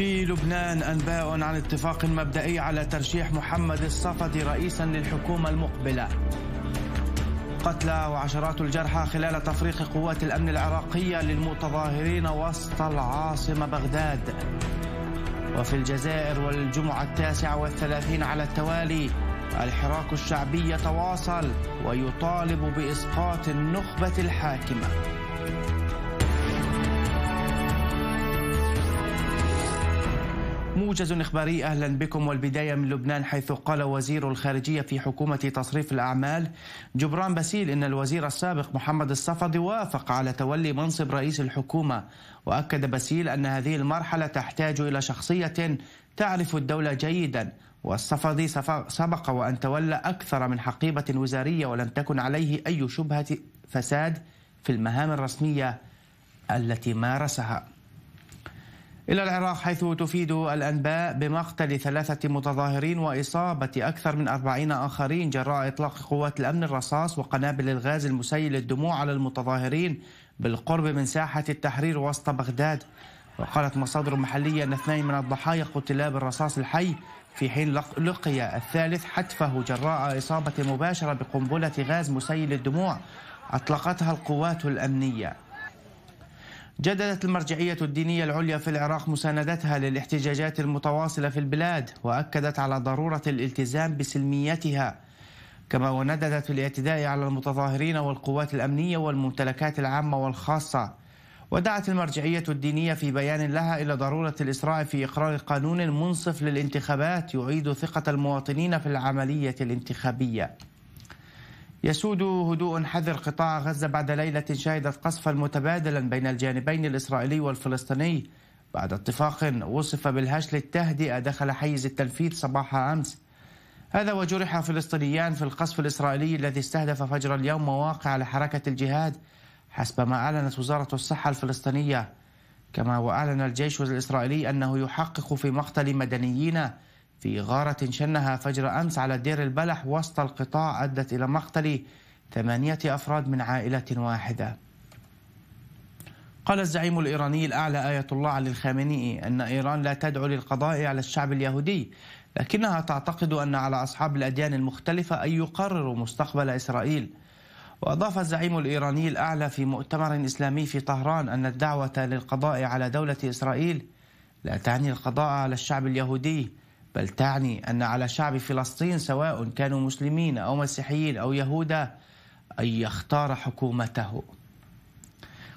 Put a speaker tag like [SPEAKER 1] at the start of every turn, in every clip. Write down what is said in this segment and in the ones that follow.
[SPEAKER 1] في لبنان أنباء عن اتفاق مبدئي على ترشيح محمد الصفدي رئيسا للحكومة المقبلة قتلى وعشرات الجرحى خلال تفريق قوات الأمن العراقية للمتظاهرين وسط العاصمة بغداد وفي الجزائر والجمعة التاسعة والثلاثين على التوالي الحراك الشعبي يتواصل ويطالب بإسقاط النخبة الحاكمة موجز إخباري أهلا بكم والبداية من لبنان حيث قال وزير الخارجية في حكومة تصريف الأعمال جبران باسيل إن الوزير السابق محمد الصفدي وافق على تولي منصب رئيس الحكومة وأكد باسيل أن هذه المرحلة تحتاج إلى شخصية تعرف الدولة جيدا والصفدي سبق وأن تولى أكثر من حقيبة وزارية ولم تكن عليه أي شبهة فساد في المهام الرسمية التي مارسها إلى العراق حيث تفيد الأنباء بمقتل ثلاثة متظاهرين وإصابة أكثر من أربعين آخرين جراء إطلاق قوات الأمن الرصاص وقنابل الغاز المسيل الدموع على المتظاهرين بالقرب من ساحة التحرير وسط بغداد وقالت مصادر محلية أن اثنين من الضحايا قتلا بالرصاص الحي في حين لقي الثالث حتفه جراء إصابة مباشرة بقنبلة غاز مسيل الدموع أطلقتها القوات الأمنية جددت المرجعية الدينية العليا في العراق مساندتها للاحتجاجات المتواصلة في البلاد وأكدت على ضرورة الالتزام بسلميتها كما ونددت في الاعتداء على المتظاهرين والقوات الأمنية والممتلكات العامة والخاصة ودعت المرجعية الدينية في بيان لها إلى ضرورة الإسراع في إقرار قانون منصف للانتخابات يعيد ثقة المواطنين في العملية الانتخابية يسود هدوء حذر قطاع غزة بعد ليلة شهدت قصفا متبادلا بين الجانبين الإسرائيلي والفلسطيني بعد اتفاق وصف بالهشل التهدئة دخل حيز التنفيذ صباح أمس هذا وجرح فلسطينيان في القصف الإسرائيلي الذي استهدف فجر اليوم مواقع لحركة الجهاد حسب ما أعلنت وزارة الصحة الفلسطينية كما وأعلن الجيش الإسرائيلي أنه يحقق في مقتل مدنيين في غارة شنها فجر أمس على دير البلح وسط القطاع أدت إلى مقتل ثمانية أفراد من عائلة واحدة قال الزعيم الإيراني الأعلى آية الله علي الخامنئي أن إيران لا تدعو للقضاء على الشعب اليهودي لكنها تعتقد أن على أصحاب الأديان المختلفة أن يقرروا مستقبل إسرائيل وأضاف الزعيم الإيراني الأعلى في مؤتمر إسلامي في طهران أن الدعوة للقضاء على دولة إسرائيل لا تعني القضاء على الشعب اليهودي بل تعني أن على شعب فلسطين سواء كانوا مسلمين أو مسيحيين أو يهودا أن يختار حكومته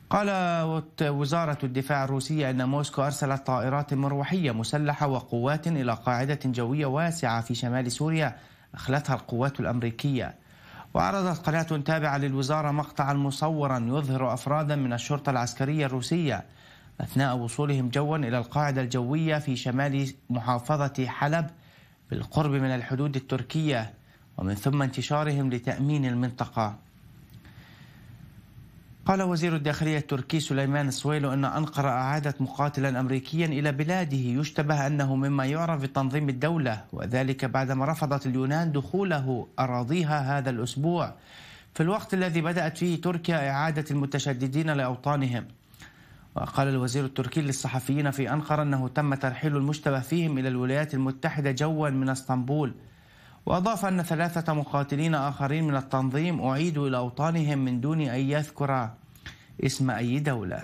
[SPEAKER 1] قالت وزارة الدفاع الروسية أن موسكو أرسلت طائرات مروحية مسلحة وقوات إلى قاعدة جوية واسعة في شمال سوريا أخلتها القوات الأمريكية وعرضت قناة تابعة للوزارة مقطعا مصورا يظهر أفرادا من الشرطة العسكرية الروسية أثناء وصولهم جوا إلى القاعدة الجوية في شمال محافظة حلب بالقرب من الحدود التركية ومن ثم انتشارهم لتأمين المنطقة قال وزير الداخلية التركي سليمان سويلو أن أنقرة أعادت مقاتلا أمريكيا إلى بلاده يشتبه أنه مما يعرف بتنظيم الدولة وذلك بعدما رفضت اليونان دخوله أراضيها هذا الأسبوع في الوقت الذي بدأت فيه تركيا إعادة المتشددين لأوطانهم وقال الوزير التركي للصحفيين في أنقرة أنه تم ترحيل المشتبه فيهم إلى الولايات المتحدة جوا من اسطنبول وأضاف أن ثلاثة مقاتلين آخرين من التنظيم أعيدوا إلى أوطانهم من دون أن يذكر اسم أي دولة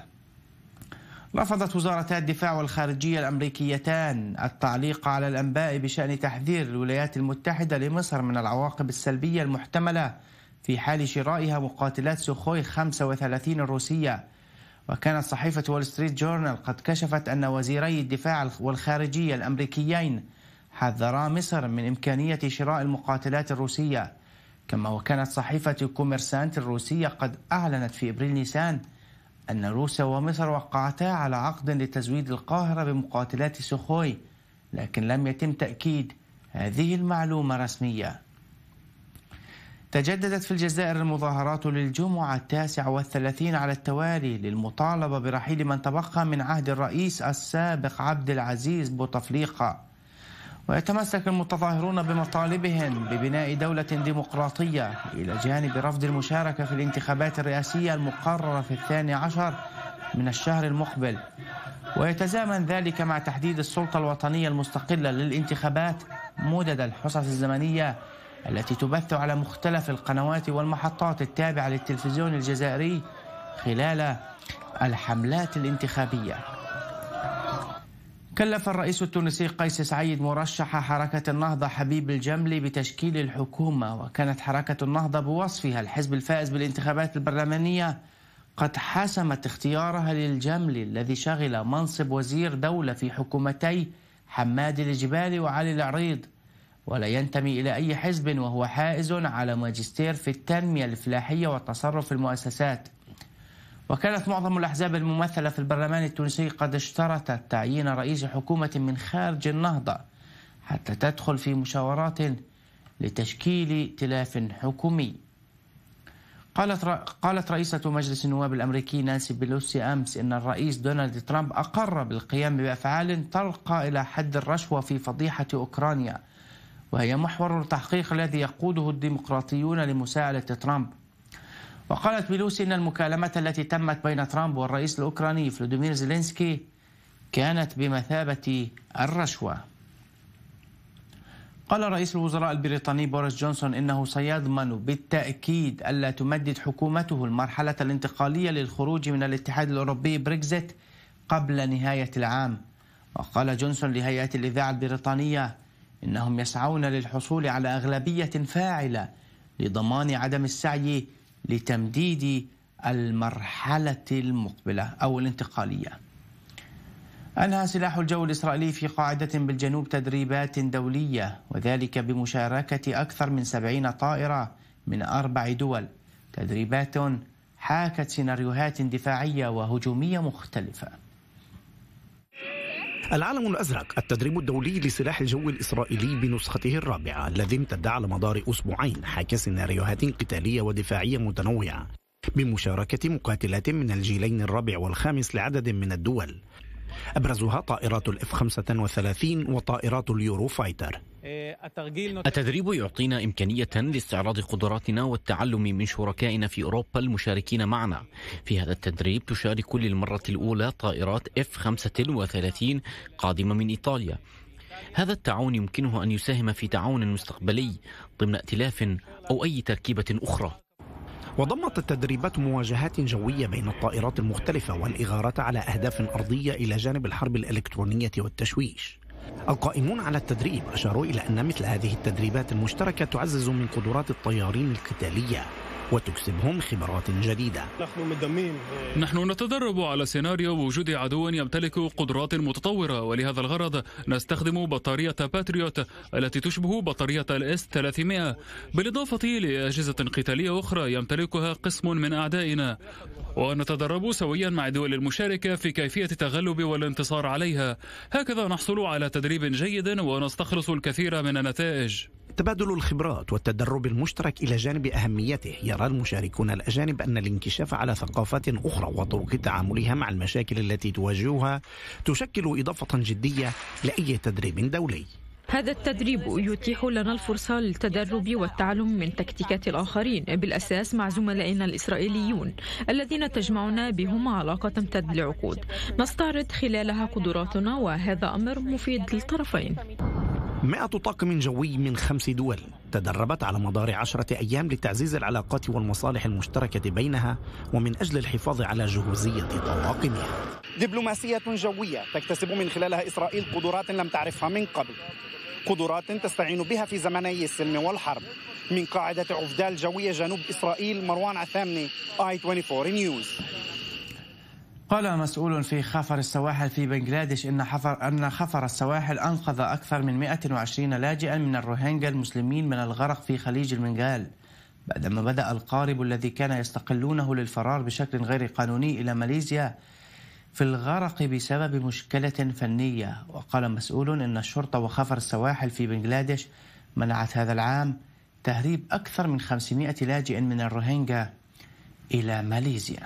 [SPEAKER 1] رفضت وزارتا الدفاع والخارجية الأمريكيتان التعليق على الأنباء بشأن تحذير الولايات المتحدة لمصر من العواقب السلبية المحتملة في حال شرائها مقاتلات سخوي 35 الروسية وكانت صحيفة وول ستريت جورنال قد كشفت أن وزيري الدفاع والخارجية الأمريكيين حذرا مصر من إمكانية شراء المقاتلات الروسية كما وكانت صحيفة كوميرسانت الروسية قد أعلنت في إبريل نيسان أن روسيا ومصر وقعتا على عقد لتزويد القاهرة بمقاتلات سخوي لكن لم يتم تأكيد هذه المعلومة رسمياً تجددت في الجزائر المظاهرات للجمعة التاسع والثلاثين على التوالي للمطالبة برحيل من تبقى من عهد الرئيس السابق عبد العزيز بوتفليقة ويتمسك المتظاهرون بمطالبهم ببناء دولة ديمقراطية إلى جانب رفض المشاركة في الانتخابات الرئاسية المقررة في الثاني عشر من الشهر المقبل ويتزامن ذلك مع تحديد السلطة الوطنية المستقلة للانتخابات مدد الحصص الزمنية التي تبث على مختلف القنوات والمحطات التابعة للتلفزيون الجزائري خلال الحملات الانتخابية كلف الرئيس التونسي قيس سعيد مرشح حركة النهضة حبيب الجملي بتشكيل الحكومة وكانت حركة النهضة بوصفها الحزب الفائز بالانتخابات البرلمانية قد حسمت اختيارها للجملي الذي شغل منصب وزير دولة في حكومتي حماد الجبالي وعلي العريض ولا ينتمي إلى أي حزب وهو حائز على ماجستير في التنمية الفلاحية والتصرف في المؤسسات وكانت معظم الأحزاب الممثلة في البرلمان التونسي قد اشترطت تعيين رئيس حكومة من خارج النهضة حتى تدخل في مشاورات لتشكيل تلاف حكومي قالت قالت رئيسة مجلس النواب الأمريكي نانسي بيلوسي أمس إن الرئيس دونالد ترامب أقر بالقيام بأفعال ترقى إلى حد الرشوة في فضيحة أوكرانيا وهي محور التحقيق الذي يقوده الديمقراطيون لمساعدة ترامب وقالت بيلوسي أن المكالمة التي تمت بين ترامب والرئيس الأوكراني فلوديمير زيلينسكي كانت بمثابة الرشوة قال رئيس الوزراء البريطاني بوريس جونسون إنه سيضمن بالتأكيد ألا تمدد حكومته المرحلة الانتقالية للخروج من الاتحاد الأوروبي بريكزيت قبل نهاية العام وقال جونسون لهيئة الإذاعة البريطانية إنهم يسعون للحصول على أغلبية فاعلة لضمان عدم السعي لتمديد المرحلة المقبلة أو الانتقالية أنهى سلاح الجو الإسرائيلي في قاعدة بالجنوب تدريبات دولية وذلك بمشاركة أكثر من سبعين طائرة من أربع دول تدريبات حاكت سيناريوهات دفاعية وهجومية مختلفة
[SPEAKER 2] العلم الأزرق التدريب الدولي لسلاح الجو الإسرائيلي بنسخته الرابعة الذي امتد على مدار أسبوعين حاكى سيناريوهات قتالية ودفاعية متنوعة بمشاركة مقاتلات من الجيلين الرابع والخامس لعدد من الدول أبرزها طائرات الإف 35 وطائرات اليورو فايتر
[SPEAKER 1] آه، التدريب يعطينا إمكانية لاستعراض قدراتنا والتعلم من شركائنا في أوروبا المشاركين معنا في هذا التدريب تشارك للمرة الأولى طائرات F-35 قادمة من إيطاليا هذا التعاون يمكنه أن يساهم في تعاون مستقبلي ضمن ائتلاف أو أي تركيبة أخرى
[SPEAKER 2] وضمت التدريبات مواجهات جوية بين الطائرات المختلفة والإغارة على أهداف أرضية إلى جانب الحرب الإلكترونية والتشويش القائمون على التدريب أشاروا إلى أن مثل هذه التدريبات المشتركة تعزز من قدرات الطيارين القتالية وتكسبهم خبرات جديدة نحن مدمين
[SPEAKER 1] نحن نتدرب على سيناريو وجود عدو يمتلك قدرات متطورة ولهذا الغرض نستخدم بطارية باتريوت التي تشبه بطارية الاس 300 بالإضافة لأجهزة قتالية أخرى يمتلكها قسم من أعدائنا ونتدرب سويا مع الدول المشاركة في كيفية التغلب والانتصار عليها هكذا نحصل على تدريب جيد ونستخلص الكثير من النتائج
[SPEAKER 2] تبادل الخبرات والتدرب المشترك الى جانب اهميته يرى المشاركون الاجانب ان الانكشاف على ثقافات اخرى وطرق تعاملها مع المشاكل التي تواجهها تشكل اضافه جديه لاي تدريب دولي هذا التدريب يتيح لنا الفرصة للتدرب والتعلم من تكتيكات الآخرين بالأساس مع زملائنا الإسرائيليون الذين تجمعنا بهم علاقة تمتد لعقود نستعرض خلالها قدراتنا وهذا أمر مفيد للطرفين مئة طاقم جوي من خمس دول تدربت على مدار عشرة أيام لتعزيز العلاقات والمصالح المشتركة بينها ومن أجل الحفاظ على جهوزية طواقمها دبلوماسية جوية تكتسب من خلالها إسرائيل قدرات لم تعرفها من قبل قدرات تستعين بها في زمني السلم والحرب من قاعدة عفدال جوية جنوب إسرائيل مروان عثامني آي 24 نيوز
[SPEAKER 1] قال مسؤول في خفر السواحل في بنغلاديش إن حفر أن خفر السواحل أنقذ أكثر من 120 لاجئا من الروهينجا المسلمين من الغرق في خليج المنغال بعدما بدأ القارب الذي كان يستقلونه للفرار بشكل غير قانوني إلى ماليزيا في الغرق بسبب مشكلة فنية وقال مسؤول إن الشرطة وخفر السواحل في بنغلاديش منعت هذا العام تهريب أكثر من 500 لاجئ من الروهينجا إلى ماليزيا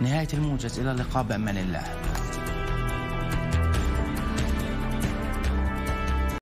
[SPEAKER 1] نهاية الموجز إلى اللقاء بأمان الله